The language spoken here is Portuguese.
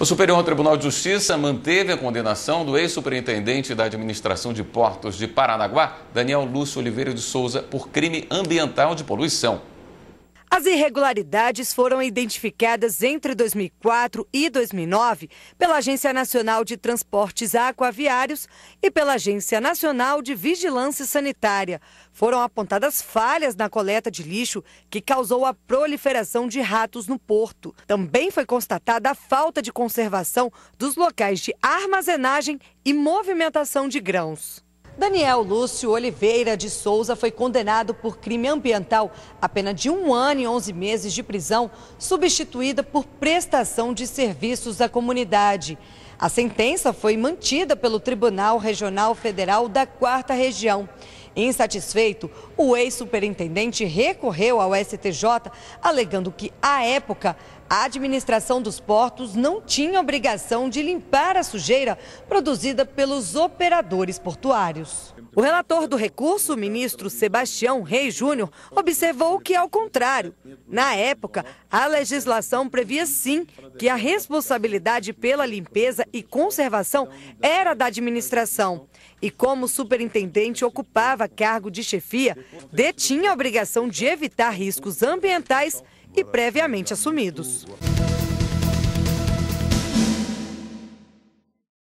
O Superior Tribunal de Justiça manteve a condenação do ex-superintendente da Administração de Portos de Paranaguá, Daniel Lúcio Oliveira de Souza, por crime ambiental de poluição. As irregularidades foram identificadas entre 2004 e 2009 pela Agência Nacional de Transportes Aquaviários e pela Agência Nacional de Vigilância Sanitária. Foram apontadas falhas na coleta de lixo que causou a proliferação de ratos no porto. Também foi constatada a falta de conservação dos locais de armazenagem e movimentação de grãos. Daniel Lúcio Oliveira de Souza foi condenado por crime ambiental a pena de um ano e onze meses de prisão, substituída por prestação de serviços à comunidade. A sentença foi mantida pelo Tribunal Regional Federal da Quarta Região. Insatisfeito, o ex-superintendente recorreu ao STJ, alegando que, à época, a administração dos portos não tinha obrigação de limpar a sujeira produzida pelos operadores portuários. O relator do recurso, o ministro Sebastião Rei Júnior, observou que, ao contrário, na época, a legislação previa sim que a responsabilidade pela limpeza e conservação era da administração. E como o superintendente ocupava cargo de chefia detinha a obrigação de evitar riscos ambientais e previamente assumidos.